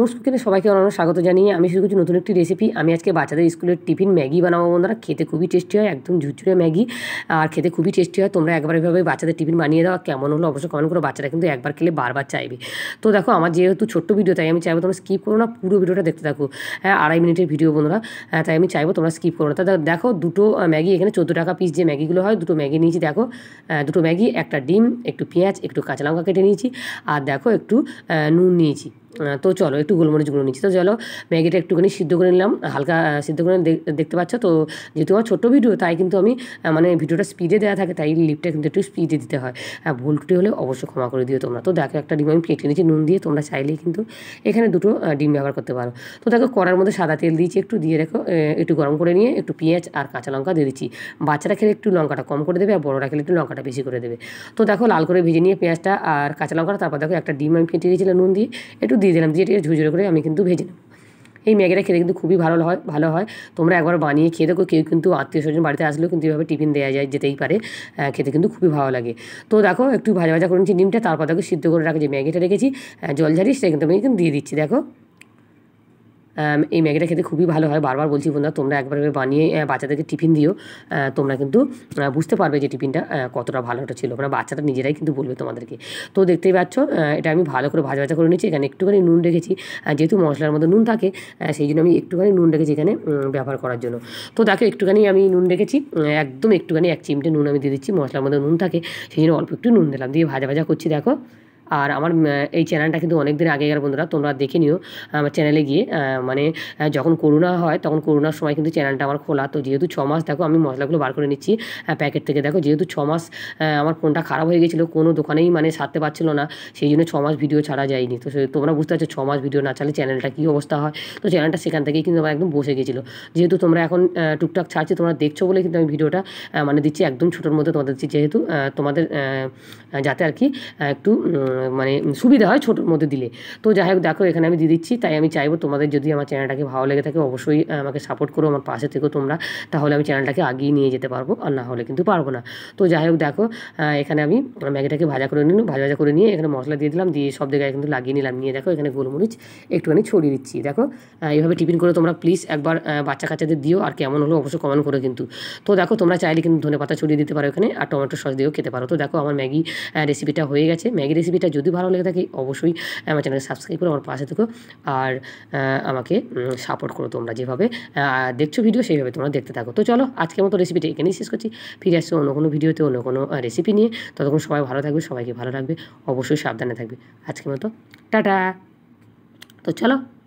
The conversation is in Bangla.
মোস্ট কুকিনে সবাইকে অনেক স্বাগত জানিয়ে আমি শুরু করছি নতুন একটি রেসিপি আমি আজকে বাচ্চাদের স্কুলের টিফিন ম্যাগি বানাবো বন্ধুরা খেতে খুবই টেস্টি হয় একদম ঝুরঝুরে ম্যাগি আর খেতে খুবই টেস্টি হয় তোমরা একবার এভাবে বাচ্চাদের টিফিন বানিয়ে দাও কেমন হলো অবশ্যই কমেন্ট করো বাচ্চারা কিন্তু একবার খেলে বারবার চাইবে তো দেখো আমার যেহেতু ছোট্ট ভিডিও তাই আমি চাইবো তোমরা স্কিপ করো না পুরো ভিডিওটা দেখতে থাকো হ্যাঁ আড়াই মিনিটের ভিডিও বন্ধুরা হ্যাঁ, তাই আমি চাইবো তোমরা স্কিপ করো না তা দেখো দুটো ম্যাগি এখানে চোদ্দো টাকা পিস যে ম্যাগিগুলো হয় দুটো ম্যাগি নিয়েছি দেখো দুটো ম্যাগি একটা ডিম একটু পেঁয়াজ একটু কাঁচা লঙ্কা কেটে নিয়েছি আর দেখো একটু নুন নিয়েছি তো চলো একটু গোলমরিচগুলো নিচ্ছি তো চলো ম্যাগিটা একটুখানি সিদ্ধ করে নিলাম হালকা সিদ্ধ করে দেখতে পাচ্ছ তো যেহেতু আমার ছোটো ভিডিও তাই কিন্তু আমি মানে ভিডিওটা স্পিডে দেওয়া থাকে তাই লিপটা কিন্তু একটু স্পিডে দিতে হয় হ্যাঁ ভুল টুটি হলে অবশ্যই ক্ষমা করে দিও তোমরা তো দেখো একটা ডিম আমি কেটে নিয়েছি নুন দিয়ে তোমরা চাইলেই কিন্তু এখানে দুটো ডিম ব্যবহার করতে পারো তো দেখো কড়ার মধ্যে সাদা তেল দিয়েছি একটু দিয়ে রেখো একটু গরম করে নিয়ে একটু পেঁয়াজ আর কাঁচা লঙ্কা দিয়ে দিচ্ছি বাচ্চারা খেলে একটু লঙ্কাটা কম করে দেবে আর বড়োরা খেলে একটু লঙ্কাটা বেশি করে দেবে তো দেখো লাল করে ভেজে নিয়ে পেঁয়াজটা আর কাঁচা লঙ্কাটা তারপর দেখো একটা ডিম আমি কেটে দিয়েছিলাম নুন দিয়ে একটু দিয়ে দিলাম দিয়ে এটাকে ঝুঝুরে করে আমি কিন্তু ভেজে নেব এই ম্যাগিটা খেতে কিন্তু খুবই ভালো হয় ভালো হয় তোমরা একবার বানিয়ে খেয়ে দেখো কেউ কিন্তু আত্মীয় স্বজন বাড়িতে আসলেও কিন্তু এভাবে টিফিন দেওয়া যায় যেতেই পারে খেতে কিন্তু খুবই ভালো লাগে তো দেখো একটু ভাজা ভাজা করে নিচ্ছি ডিমটা তারপর দেখো সিদ্ধ করে রাখো যে ম্যাগিটা রেখেছি জল ঝাড়ি সেটা কিন্তু আমি কিন্তু দিয়ে দিচ্ছি দেখো এই ম্যাগিটা খেতে খুবই ভালো হয় বারবার বলছি বন্ধুরা তোমরা একবার বানিয়ে বাচ্চাদেরকে টিফিন দিও তোমরা কিন্তু বুঝতে পারবে যে টিফিনটা কতটা ভালোটা ছিল মানে বাচ্চাটা নিজেরাই কিন্তু বলবে তোমাদেরকে তো দেখতেই পাচ্ছ এটা আমি ভালো করে ভাজা ভাজা করে নিয়েছি এখানে একটুখানি নুন রেখেছি যেহেতু মশলার মধ্যে নুন থাকে সেই জন্য আমি একটুখানি নুন রেখেছি এখানে ব্যবহার করার জন্য তো দেখো একটুখানি আমি নুন রেখেছি একদম একটুখানি এক চিমটে নুন আমি দিয়ে দিচ্ছি মশলার মধ্যে নুন থাকে সেই জন্য অল্প একটু নুন দিলাম দিয়ে ভাজা ভাজা করছি দেখো আর আমার এই চ্যানেলটা কিন্তু অনেক দিন আগেকার বন্ধুরা তোমরা দেখে নিও আমার চ্যানেলে গিয়ে মানে যখন করোনা হয় তখন করোনার সময় কিন্তু চ্যানেলটা আমার খোলা তো যেহেতু ছ মাস দেখো আমি মশলাগুলো বার করে নিচ্ছি প্যাকেট থেকে দেখো যেহেতু ছ মাস আমার ফোনটা খারাপ হয়ে গেছিলো কোনো দোকানেই মানে সারতে পারছিল না সেই জন্য ছ মাস ভিডিও ছাড়া যায়নি তো তোমরা বুঝতে পারছো ছ মাস ভিডিও না চালে চ্যানেলটা কী অবস্থা হয় তো চ্যানেলটা সেখান থেকেই কিন্তু আমার একদম বসে গেছিলো যেহেতু তোমরা এখন টুকটাক ছাড়ছি তোমরা দেখছো বলে কিন্তু আমি ভিডিওটা মানে দিচ্ছি একদম ছোটোর মধ্যে তোমাদের দিচ্ছি যেহেতু তোমাদের যাতে আর কি একটু মানে সুবিধা হয় ছোটোর মধ্যে দিলে তো যাই হোক দেখো এখানে আমি দিয়ে দিচ্ছি তাই আমি চাইবো তোমাদের যদি আমার চ্যানেলটাকে ভালো লেগে থাকে অবশ্যই আমাকে সাপোর্ট করো আমার পাশে থেকেও তোমরা তাহলে আমি চ্যানেলটাকে আগিয়ে নিয়ে যেতে পারবো আর না হলে কিন্তু পারবো না তো যাই হোক দেখো এখানে আমি ম্যাগিটাকে ভাজা করে নিলাম ভাজা ভাজা করে নিয়ে এখানে মশলা দিয়ে দিলাম দিয়ে সব জায়গায় কিন্তু লাগিয়ে নিলাম নিয়ে দেখো এখানে গোলমরিচ একটুখানি ছড়িয়ে দিচ্ছি দেখো এইভাবে টিফিন করে তোমরা প্লিজ একবার বাচ্চা কাচ্চাদের দিও আর কেমন হলো অবশ্যই কমেন্ট করে কিন্তু তো দেখো তোমরা চাইলে কিন্তু ধনে পাতা ছড়িয়ে দিতে পারো এখানে আর টমেটো সস দিয়েও খেতে পারো তো দেখো আমার ম্যাগি রেসিপিটা হয়ে গেছে ম্যাগি রেসিপি ভিডিওটা যদি ভালো লেগে থাকে অবশ্যই আমার চ্যানেলকে সাবস্ক্রাইব করে আমার পাশে থেকো আর আমাকে সাপোর্ট করো তোমরা যেভাবে দেখছো ভিডিও সেইভাবে তোমরা দেখতে থাকো তো চলো আজকের মতো রেসিপিটা এখানেই শেষ করছি ফিরে আসছো অন্য কোনো ভিডিওতে অন্য কোনো রেসিপি নিয়ে ততক্ষণ সবাই ভালো থাকবে সবাইকে ভালো রাখবে অবশ্যই সাবধানে থাকবে আজকের মতো টাটা তো চলো